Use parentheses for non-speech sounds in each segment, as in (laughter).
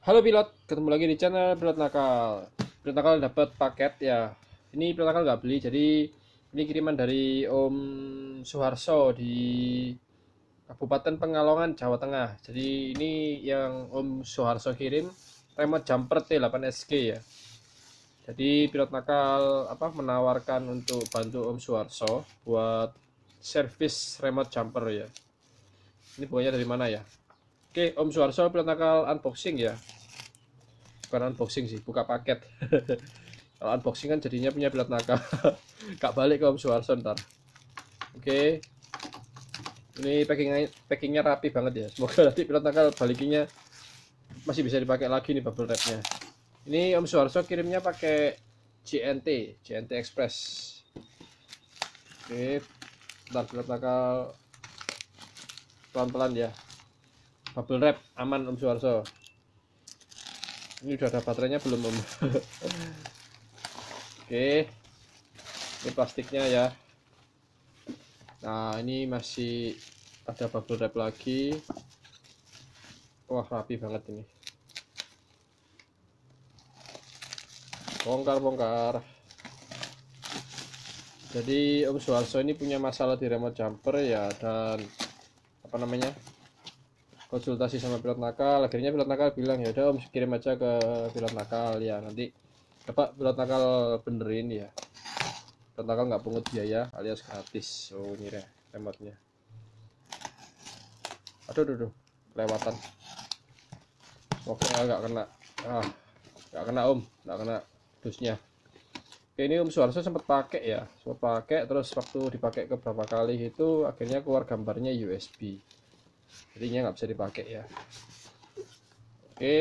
Halo pilot, ketemu lagi di channel Pilot Nakal. Pilot Nakal dapat paket ya. Ini Pilot Nakal nggak beli, jadi ini kiriman dari Om Suharso di Kabupaten Pengalongan, Jawa Tengah. Jadi ini yang Om Suharso kirim remote jumper T8SG ya. Jadi Pilot Nakal apa menawarkan untuk bantu Om Suharso buat servis remote jumper ya. Ini pokoknya dari mana ya? Oke, Om Suarso penakal unboxing ya. Bukan unboxing sih, buka paket. (laughs) Kalau unboxing kan jadinya punya pelat naga. (laughs) Kak balik ke Om Suarso ntar. Oke. Ini packingnya packingnya rapi banget ya. Semoga (laughs) nanti pelat naga balikinya masih bisa dipakai lagi nih bubble wrapnya. Ini Om Suarso kirimnya pakai JNT, JNT Express. Oke, ntar pelat naga pelan-pelan ya bubble wrap aman Om Suarso. ini udah ada baterainya belum Om (laughs) oke ini plastiknya ya nah ini masih ada bubble wrap lagi wah rapi banget ini bongkar-bongkar jadi Om Suarso ini punya masalah di remote jumper ya dan apa namanya konsultasi sama pilot nakal akhirnya pilot nakal bilang ya udah om kirim aja ke pilot nakal ya nanti apa pilot nakal benerin ya pilot nakal nggak pungut biaya alias gratis oh ini ya nya aduh aduh, aduh lewatan oke ah, nggak kena ah nggak kena om nggak kena dusnya oke ini om suarso sempat pakai ya sempat pakai terus waktu dipakai ke berapa kali itu akhirnya keluar gambarnya USB jadinya nggak bisa dipakai ya oke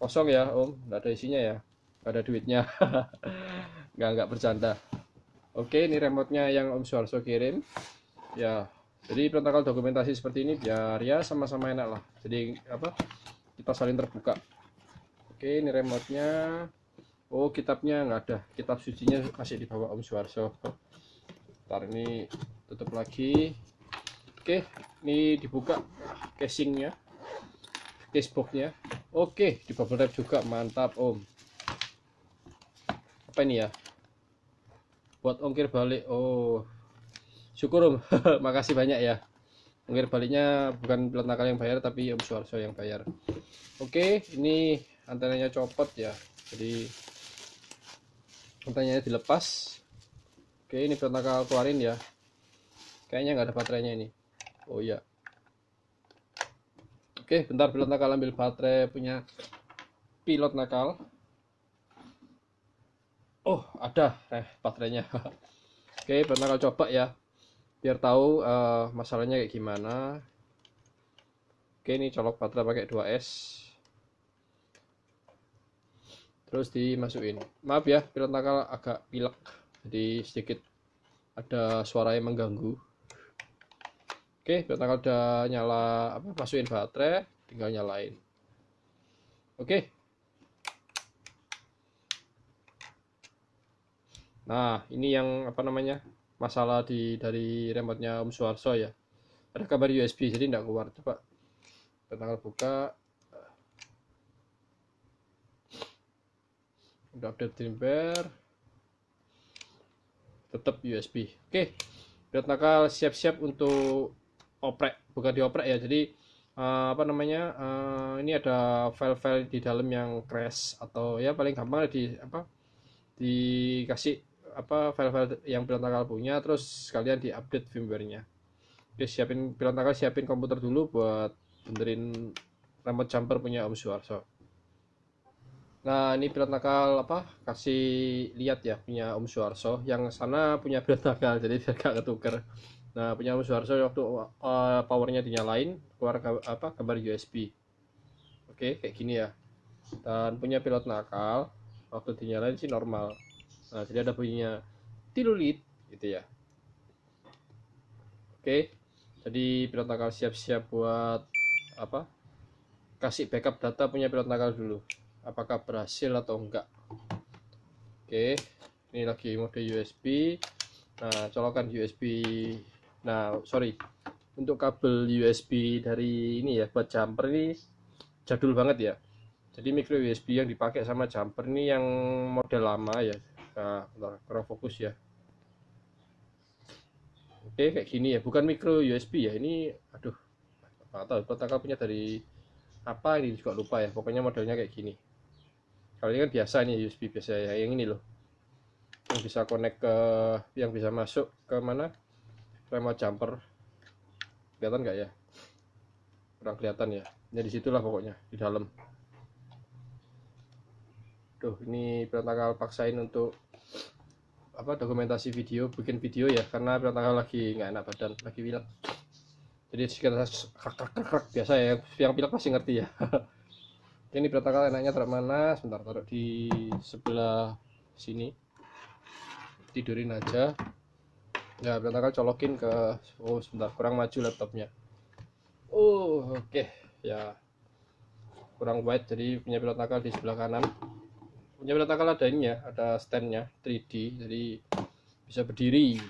kosong ya om nggak ada isinya ya nggak ada duitnya (laughs) nggak nggak bercanda oke ini remote-nya yang om Suarso kirim ya jadi protokol dokumentasi seperti ini biar ya sama-sama enak lah jadi apa kita saling terbuka oke ini remote-nya oh kitabnya nggak ada kitab sucinya masih dibawa Om suarso ntar ini tutup lagi oke ini dibuka casingnya case boxnya oke di bubble wrap juga mantap om apa ini ya buat ongkir balik oh syukur om (laughs) makasih banyak ya ongkir baliknya bukan pelat nakal yang bayar tapi om suarso yang bayar oke ini antenanya copot ya jadi antenanya dilepas oke ini pelat nakal keluarin ya kayaknya nggak ada baterainya ini oh iya oke bentar pilot nakal ambil baterai punya pilot nakal oh ada eh baterainya (laughs) oke pilot nakal coba ya biar tahu uh, masalahnya kayak gimana oke ini colok baterai pakai 2S terus dimasukin maaf ya pilot nakal agak pilek jadi sedikit ada suara yang mengganggu Oke, biar tanggal udah nyala apa masukin baterai, tinggal nyalain. Oke. Nah, ini yang apa namanya? Masalah di dari remote-nya Om Suarso ya. Ada kabar USB jadi tidak keluar. Coba tanggal buka. Udah update firmware. Tetap USB. Oke. Biar tanggal siap-siap untuk oprek bukan dioprek ya jadi uh, apa namanya uh, ini ada file-file di dalam yang crash atau ya paling gampang di apa dikasih apa file-file yang tanggal punya terus kalian di update firmware-nya Oke, siapin tanggal siapin komputer dulu buat benerin remote jumper punya Om Suwarso. Nah, ini pilot nakal apa? Kasih lihat ya punya Om Suwarso. Yang sana punya pilot nakal, jadi (laughs) biar gak ketuker. Nah, punya Soeharto waktu uh, powernya dinyalain, keluar ke, apa kabar USB. Oke, okay, kayak gini ya. Dan punya pilot nakal, waktu dinyalain sih normal. Nah, jadi ada bunyinya tilulit gitu ya. Oke. Okay, jadi pilot nakal siap-siap buat apa? Kasih backup data punya pilot nakal dulu. Apakah berhasil atau enggak? Oke. Okay, ini lagi mode USB. Nah, colokan USB nah sorry untuk kabel USB dari ini ya buat jumper ini jadul banget ya jadi micro USB yang dipakai sama jumper ini yang model lama ya nah, kurang fokus ya oke kayak gini ya bukan micro USB ya ini aduh nggak tahu protokol punya dari apa ini juga lupa ya pokoknya modelnya kayak gini kalau ini kan biasa nih USB biasa ya yang ini loh yang bisa connect ke yang bisa masuk ke mana Rema jumper kelihatan nggak ya kurang kelihatan ya ya situlah pokoknya di dalam Tuh ini perantanggal paksain untuk apa dokumentasi video, bikin video ya karena perantanggal lagi nggak enak badan, lagi pilek. Jadi sekitar krak krak krak, krak biasa ya, yang pilek pasti ngerti ya. (laughs) ini perantanggal enaknya taruh mana? Sebentar taruh di sebelah sini. Tidurin aja ya berantakan colokin ke oh sebentar kurang maju laptopnya oh oke okay. ya kurang wide jadi punya pilot nakal di sebelah kanan punya pilot nakal ada ya, ada standnya 3D jadi bisa berdiri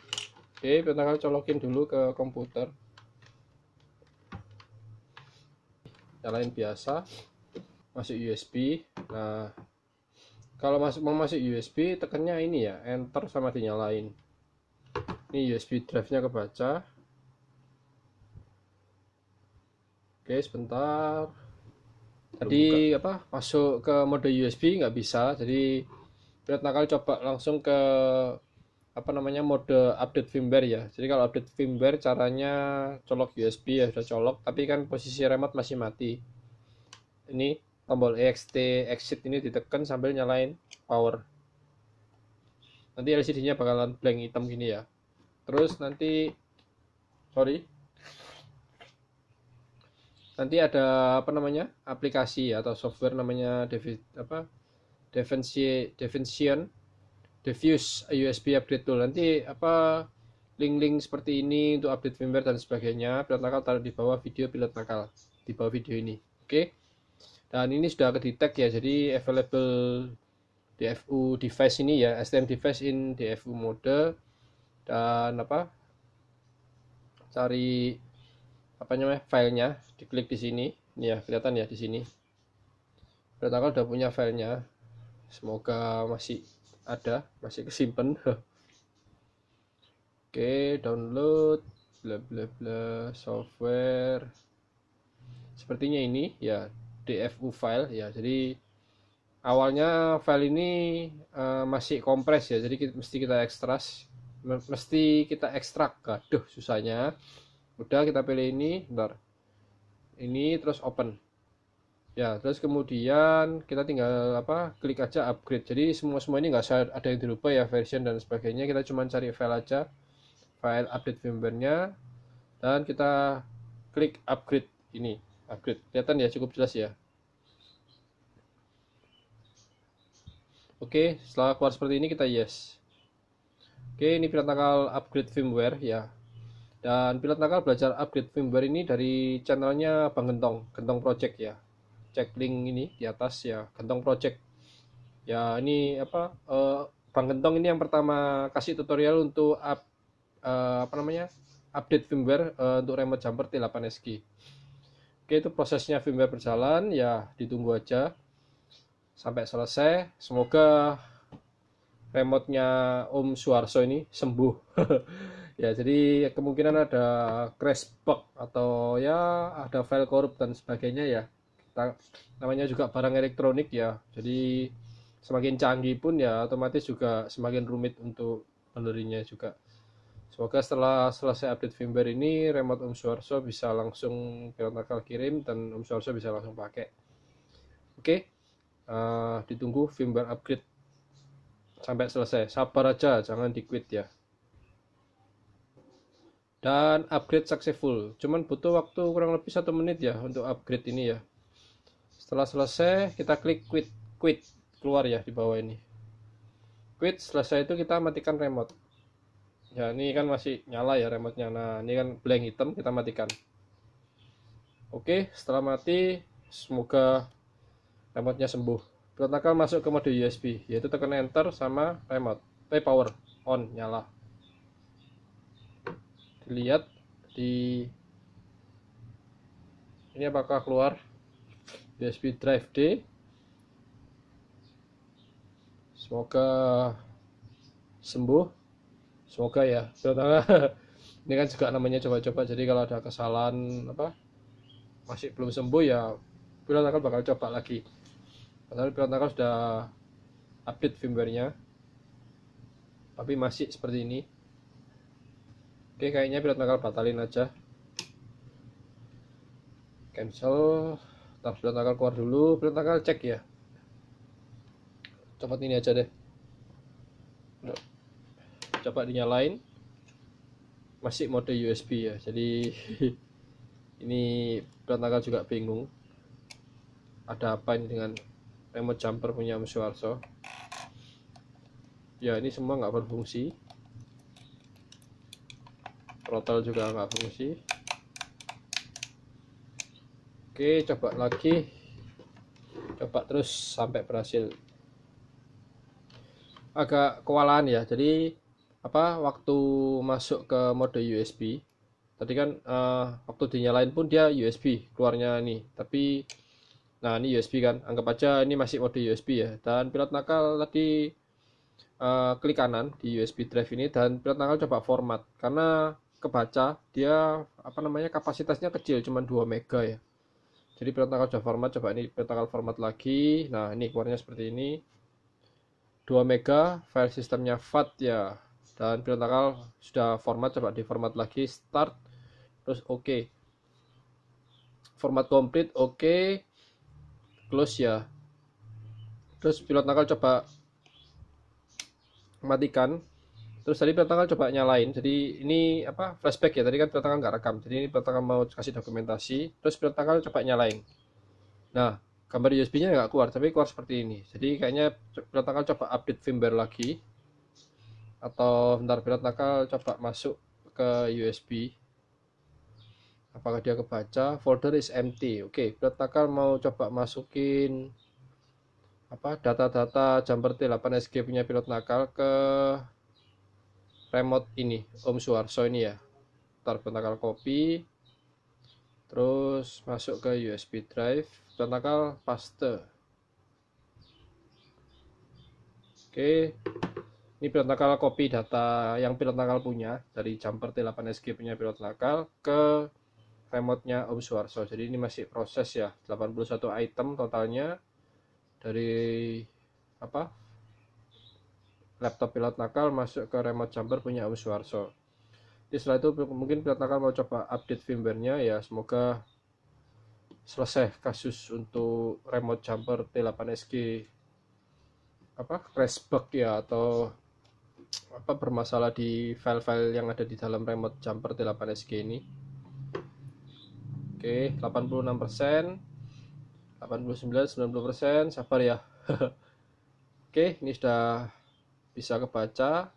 oke okay, pilot colokin dulu ke komputer nyalain biasa masuk USB nah kalau masuk mau masuk USB tekannya ini ya enter sama dinyalain ini USB drive nya kebaca oke sebentar tadi Buka. apa masuk ke mode USB nggak bisa jadi Berat nakal coba langsung ke apa namanya mode update firmware ya jadi kalau update firmware caranya colok USB ya sudah colok tapi kan posisi remote masih mati ini tombol ext exit ini ditekan sambil nyalain power nanti LCD nya bakalan blank hitam gini ya terus nanti sorry nanti ada apa namanya aplikasi atau software namanya Devi, apa Defensi, Defension Diffuse USB update tool nanti apa link-link seperti ini untuk update firmware dan sebagainya pilot nakal taruh di bawah video pilot nakal di bawah video ini oke okay? dan ini sudah kedetek ya jadi available DFU device ini ya STM device in DFU mode dan apa cari apa namanya filenya diklik di sini ini ya kelihatan ya di sini berarti tanggal kan udah punya filenya semoga masih ada masih kesimpan (laughs) oke download bla bla bla software sepertinya ini ya dfu file ya jadi awalnya file ini uh, masih kompres ya jadi kita, mesti kita ekstras mesti kita ekstrak aduh susahnya udah kita pilih ini ntar ini terus open ya terus kemudian kita tinggal apa klik aja upgrade jadi semua semua ini nggak ada yang dirubah ya version dan sebagainya kita cuma cari file aja file update firmware-nya dan kita klik upgrade ini upgrade kelihatan ya cukup jelas ya oke setelah keluar seperti ini kita yes Oke, ini pilot nakal upgrade firmware ya. Dan pilot nakal belajar upgrade firmware ini dari channelnya Bang Gentong, Gentong Project ya. Cek link ini di atas ya, Gentong Project. Ya, ini apa? Uh, Bang Gentong ini yang pertama kasih tutorial untuk up, uh, apa namanya? update firmware uh, untuk remote jumper T8SG. Oke, itu prosesnya firmware berjalan ya, ditunggu aja sampai selesai. Semoga remote-nya Om Suarso ini sembuh. (laughs) ya, jadi kemungkinan ada crash bug atau ya ada file korup dan sebagainya ya. Kita, namanya juga barang elektronik ya. Jadi semakin canggih pun ya otomatis juga semakin rumit untuk pendirinya juga. Semoga setelah selesai update firmware ini, remote Om Suarso bisa langsung pilot nakal kirim dan Om Suarso bisa langsung pakai. Oke, okay. uh, eh, ditunggu firmware upgrade sampai selesai. Sabar aja, jangan di quit ya. Dan upgrade successful. Cuman butuh waktu kurang lebih satu menit ya untuk upgrade ini ya. Setelah selesai, kita klik quit, quit keluar ya di bawah ini. Quit selesai itu kita matikan remote. Ya, ini kan masih nyala ya remote-nya. Nah, ini kan blank hitam kita matikan. Oke, setelah mati semoga remote-nya sembuh akan masuk ke mode USB, yaitu tekan enter sama remote, eh power on nyala. Dilihat di ini apakah keluar USB drive D. Semoga sembuh. Semoga ya. (laughs) Ini kan juga namanya coba-coba. Jadi kalau ada kesalahan apa masih belum sembuh ya, kita akan bakal coba lagi padahal Pilot Nakal sudah update firmware-nya tapi masih seperti ini oke kayaknya Pilot Nakal batalin aja cancel Tapi Pilot Nakal keluar dulu Pilot Nakal cek ya copot ini aja deh coba dinyalain masih mode USB ya jadi (laughs) ini pilot perantara juga bingung ada apa ini dengan remote jumper punya Muswarso ya ini semua nggak berfungsi throttle juga nggak berfungsi oke coba lagi coba terus sampai berhasil agak kewalahan ya jadi apa waktu masuk ke mode USB tadi kan uh, waktu dinyalain pun dia USB keluarnya nih, tapi nah ini USB kan anggap aja ini masih mode USB ya dan pilot nakal tadi uh, eh, klik kanan di USB drive ini dan pilot nakal coba format karena kebaca dia apa namanya kapasitasnya kecil cuma 2 mega ya jadi pilot nakal coba format coba ini pilot nakal format lagi nah ini keluarnya seperti ini 2 mega file sistemnya FAT ya dan pilot nakal sudah format coba di format lagi start terus oke okay. format komplit oke okay close ya terus pilot nakal coba matikan terus tadi pilot nakal coba nyalain jadi ini apa flashback ya tadi kan pilot nakal nggak rekam jadi ini pilot nakal mau kasih dokumentasi terus pilot nakal coba nyalain nah gambar USB nya nggak keluar tapi keluar seperti ini jadi kayaknya pilot nakal coba update firmware lagi atau bentar pilot nakal coba masuk ke USB apakah dia kebaca folder is empty oke okay, letakkan mau coba masukin apa data-data jumper T8SG punya pilot nakal ke remote ini Om Suarso ini ya tar nakal copy terus masuk ke USB drive pilot paste oke ini pilot nakal copy data yang pilot nakal punya dari jumper T8SG punya pilot nakal ke remote-nya Om Suarso. Jadi ini masih proses ya, 81 item totalnya dari apa? laptop pilot nakal masuk ke remote chamber punya Om Suarso. Jadi setelah itu mungkin pilot nakal mau coba update firmware-nya ya, semoga selesai kasus untuk remote chamber T8SG apa crash bug ya atau apa bermasalah di file-file yang ada di dalam remote jumper T8SG ini Oke, okay, 86 persen, 89, 90 persen, sabar ya. (laughs) Oke, okay, ini sudah bisa kebaca.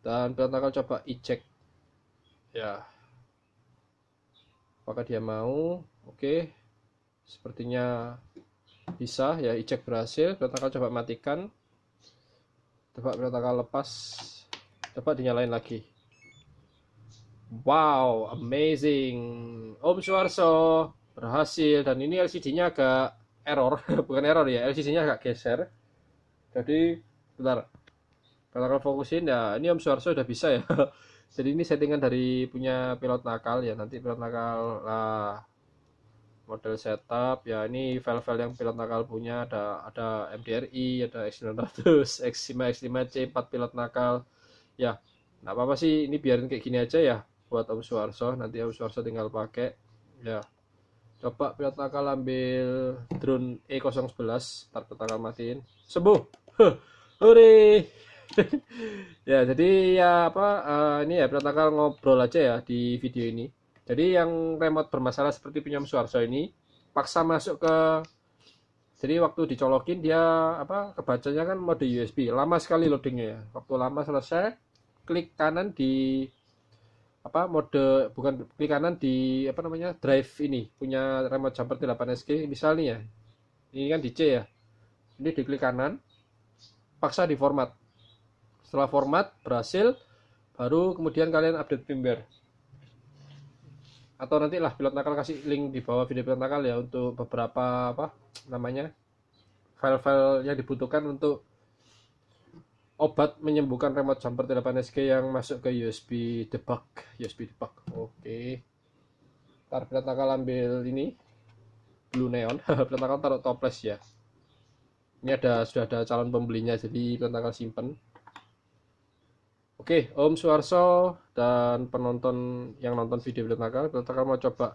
Dan kita akan coba eject. Ya. Apakah dia mau? Oke. Okay. Sepertinya bisa ya eject berhasil. Kita akan coba matikan. Coba kita akan lepas. Coba dinyalain lagi. Wow, amazing. Om Suarso berhasil dan ini LCD-nya agak error, (laughs) bukan error ya, LCD-nya agak geser. Jadi, bentar. Kalau fokusin ya, ini Om Suarso udah bisa ya. (laughs) Jadi ini settingan dari punya pilot nakal ya, nanti pilot nakal lah model setup ya ini file-file yang pilot nakal punya ada ada MDRI ada X900 X5 X5C 4 pilot nakal ya nggak apa-apa sih ini biarin kayak gini aja ya buat Om Suwarso nanti Om Suwarso tinggal pakai ya coba pilot nakal ambil drone E011 ntar pilot matiin sembuh hore (laughs) ya jadi ya apa uh, ini ya pilot nakal ngobrol aja ya di video ini jadi yang remote bermasalah seperti pinjam Suwarso ini paksa masuk ke jadi waktu dicolokin dia apa kebacanya kan mode USB lama sekali loadingnya ya waktu lama selesai klik kanan di apa mode bukan klik kanan di apa namanya drive ini punya remote jumper 8 SG misalnya ini kan di C ya ini di klik kanan paksa di format setelah format berhasil baru kemudian kalian update firmware atau nanti lah pilot nakal kasih link di bawah video pilot nakal ya untuk beberapa apa namanya file-file yang dibutuhkan untuk obat menyembuhkan remote jumper 8SG yang masuk ke USB debug USB debug oke okay. ntar kita tanggal ambil ini blue neon (laughs) kita tanggal taruh toples ya ini ada sudah ada calon pembelinya jadi kita tanggal simpen oke okay, Om Suarso dan penonton yang nonton video kita Pelantaka mau coba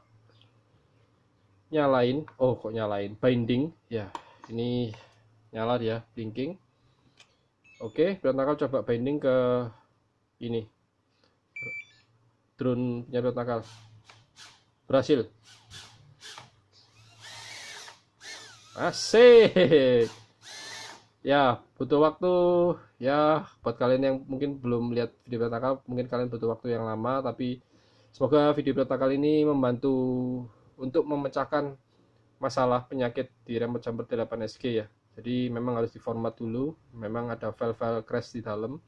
nyalain oh kok nyalain binding ya ini nyala dia blinking Oke, okay, pion coba binding ke ini. Drone nya pion Berhasil. Asik. Ya, butuh waktu ya buat kalian yang mungkin belum lihat video pion mungkin kalian butuh waktu yang lama tapi semoga video pion ini membantu untuk memecahkan masalah penyakit di remote jam 8 SG ya jadi memang harus diformat dulu memang ada file-file crash di dalam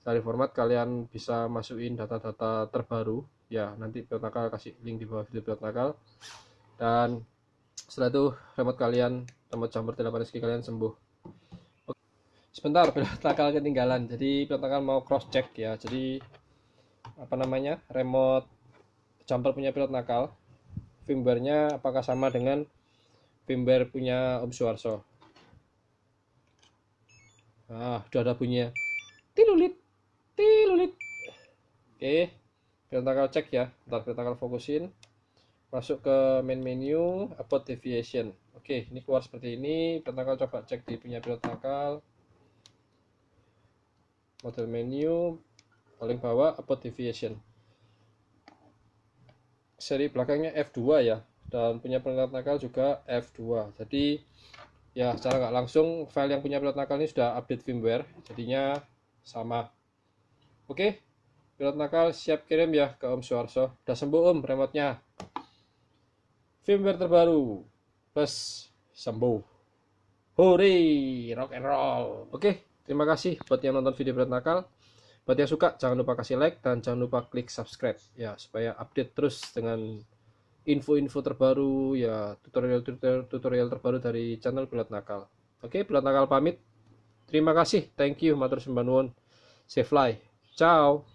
setelah format kalian bisa masukin data-data terbaru ya nanti Pilot Nakal kasih link di bawah video Pilot dan setelah itu remote kalian remote jamur 8 rezeki kalian sembuh sebentar pilot nakal ketinggalan jadi pilot nakal mau cross check ya jadi apa namanya remote jumper punya pilot nakal firmware-nya apakah sama dengan firmware punya Om Suwarso ah sudah ada bunyinya tilulit tilulit oke kita akan cek ya ntar kita akan fokusin masuk ke main menu about deviation oke ini keluar seperti ini kita akan coba cek di punya takal model menu paling bawah about deviation seri belakangnya F2 ya dan punya peningkat nakal juga F2 jadi ya secara nggak langsung file yang punya pilot nakal ini sudah update firmware jadinya sama oke okay. pilot nakal siap kirim ya ke Om suarso udah sembuh Om remote-nya firmware terbaru plus sembuh hore rock and roll oke terima kasih buat yang nonton video pilot nakal buat yang suka jangan lupa kasih like dan jangan lupa klik subscribe ya supaya update terus dengan info-info terbaru ya tutorial-tutorial tutorial terbaru dari channel Pilot Nakal. Oke, Pilot Nakal pamit. Terima kasih. Thank you. Matur sembah nuwun. Safe fly. Ciao.